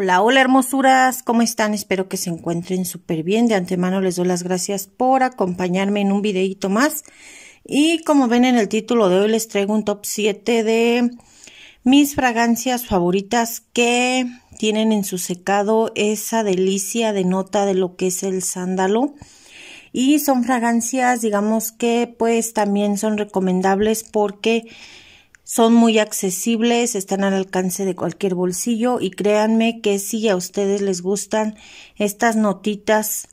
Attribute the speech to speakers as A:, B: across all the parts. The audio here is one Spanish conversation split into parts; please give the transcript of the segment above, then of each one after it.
A: Hola, hola hermosuras, ¿cómo están? Espero que se encuentren súper bien. De antemano les doy las gracias por acompañarme en un videíto más. Y como ven en el título de hoy les traigo un top 7 de mis fragancias favoritas que tienen en su secado esa delicia de nota de lo que es el sándalo. Y son fragancias, digamos que pues también son recomendables porque son muy accesibles, están al alcance de cualquier bolsillo y créanme que si a ustedes les gustan estas notitas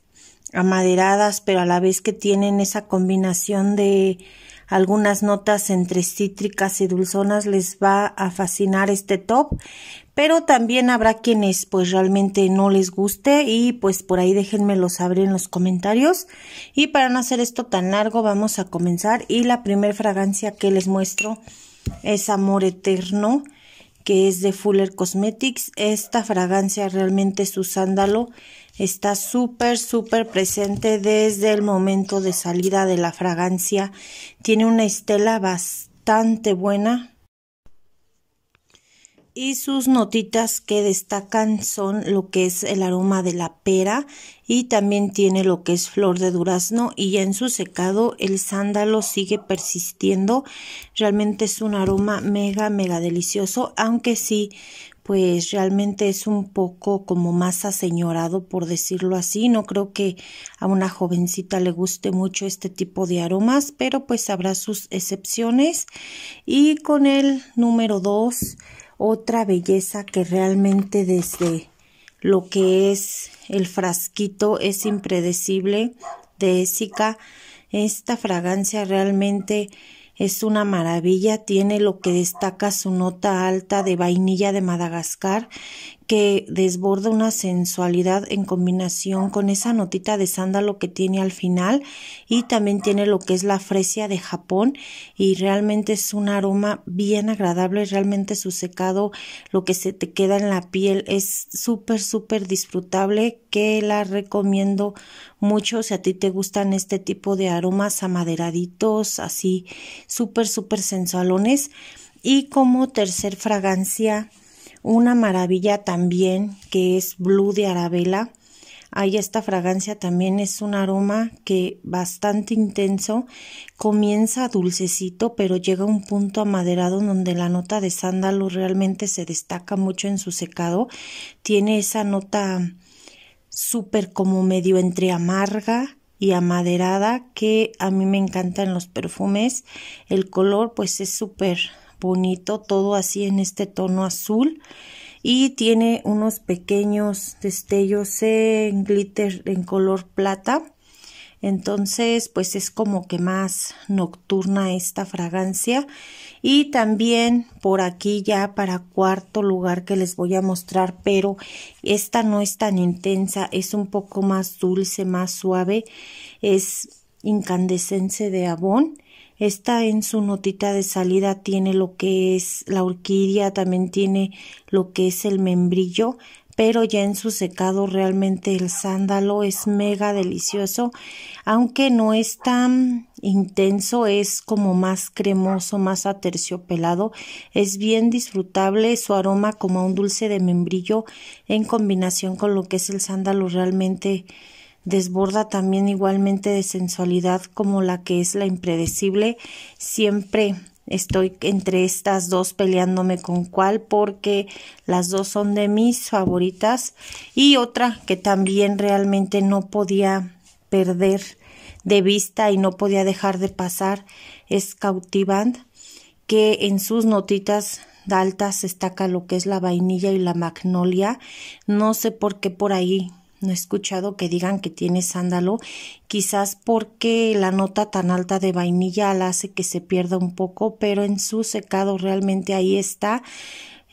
A: amaderadas, pero a la vez que tienen esa combinación de algunas notas entre cítricas y dulzonas les va a fascinar este top, pero también habrá quienes pues realmente no les guste y pues por ahí déjenmelo saber en los comentarios. Y para no hacer esto tan largo vamos a comenzar y la primer fragancia que les muestro es Amor Eterno, que es de Fuller Cosmetics. Esta fragancia realmente su sándalo está súper, súper presente desde el momento de salida de la fragancia. Tiene una estela bastante buena, y sus notitas que destacan son lo que es el aroma de la pera y también tiene lo que es flor de durazno y ya en su secado el sándalo sigue persistiendo. Realmente es un aroma mega, mega delicioso, aunque sí, pues realmente es un poco como más aseñorado por decirlo así. No creo que a una jovencita le guste mucho este tipo de aromas, pero pues habrá sus excepciones. Y con el número 2 otra belleza que realmente desde lo que es el frasquito es impredecible de Ésica. Esta fragancia realmente es una maravilla, tiene lo que destaca su nota alta de vainilla de Madagascar que desborda una sensualidad en combinación con esa notita de sándalo que tiene al final y también tiene lo que es la fresia de Japón y realmente es un aroma bien agradable, realmente su secado, lo que se te queda en la piel es súper súper disfrutable que la recomiendo mucho si a ti te gustan este tipo de aromas amaderaditos, así súper súper sensualones y como tercer fragancia una maravilla también que es Blue de Arabella. hay esta fragancia también es un aroma que bastante intenso, comienza dulcecito, pero llega a un punto amaderado donde la nota de sándalo realmente se destaca mucho en su secado. Tiene esa nota súper como medio entre amarga y amaderada que a mí me encanta en los perfumes. El color pues es súper bonito, todo así en este tono azul y tiene unos pequeños destellos en glitter en color plata. Entonces, pues es como que más nocturna esta fragancia. Y también por aquí ya para cuarto lugar que les voy a mostrar, pero esta no es tan intensa, es un poco más dulce, más suave, es incandescente de abón esta en su notita de salida tiene lo que es la orquídea, también tiene lo que es el membrillo, pero ya en su secado realmente el sándalo es mega delicioso, aunque no es tan intenso, es como más cremoso, más aterciopelado, es bien disfrutable su aroma como a un dulce de membrillo en combinación con lo que es el sándalo realmente desborda también igualmente de sensualidad como la que es la impredecible. Siempre estoy entre estas dos peleándome con cuál porque las dos son de mis favoritas y otra que también realmente no podía perder de vista y no podía dejar de pasar es Cautivant que en sus notitas altas destaca lo que es la vainilla y la magnolia no sé por qué por ahí no he escuchado que digan que tiene sándalo, quizás porque la nota tan alta de vainilla la hace que se pierda un poco, pero en su secado realmente ahí está,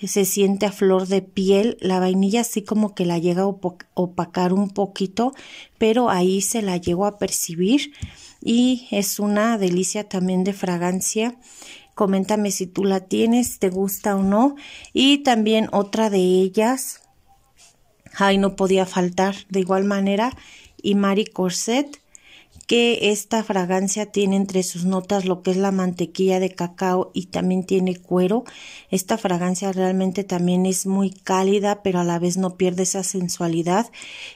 A: se siente a flor de piel, la vainilla así como que la llega a opacar un poquito, pero ahí se la llegó a percibir y es una delicia también de fragancia coméntame si tú la tienes, te gusta o no. Y también otra de ellas Ay, no podía faltar. De igual manera, y Marie Corset, que esta fragancia tiene entre sus notas lo que es la mantequilla de cacao y también tiene cuero. Esta fragancia realmente también es muy cálida, pero a la vez no pierde esa sensualidad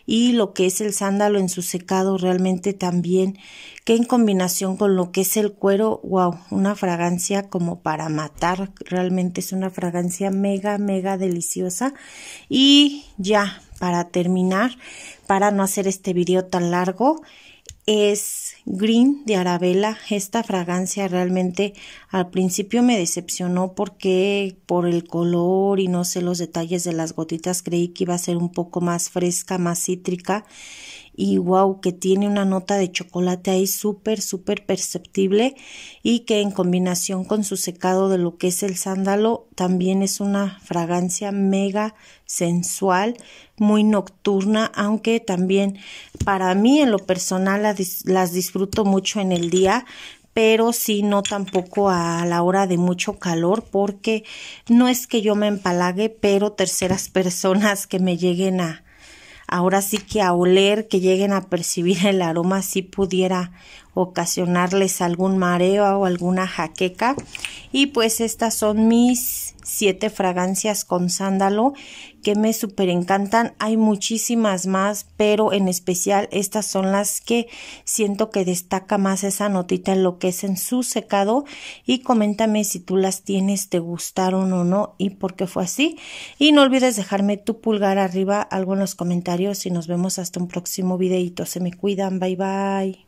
A: y lo que es el sándalo en su secado realmente también, que en combinación con lo que es el cuero, wow, una fragancia como para matar, realmente es una fragancia mega mega deliciosa y ya para terminar, para no hacer este video tan largo, es Green de Arabella. Esta fragancia realmente al principio me decepcionó porque por el color y no sé los detalles de las gotitas creí que iba a ser un poco más fresca, más cítrica y wow, que tiene una nota de chocolate ahí súper, súper perceptible y que en combinación con su secado de lo que es el sándalo también es una fragancia mega sensual, muy nocturna, aunque también para mí en lo personal las, disfruto mucho en el día, pero sí no tampoco a la hora de mucho calor porque no es que yo me empalague, pero terceras personas que me lleguen a, ahora sí que a oler, que lleguen a percibir el aroma, si pudiera ocasionarles algún mareo o alguna jaqueca. Y pues estas son mis siete fragancias con sándalo que me super encantan. Hay muchísimas más, pero en especial estas son las que siento que destaca más esa notita en lo que es en su secado. Y coméntame si tú las tienes, te gustaron o no y por qué fue así. Y no olvides dejarme tu pulgar arriba, algo en los comentarios y nos vemos hasta un próximo videito. Se me cuidan, bye bye.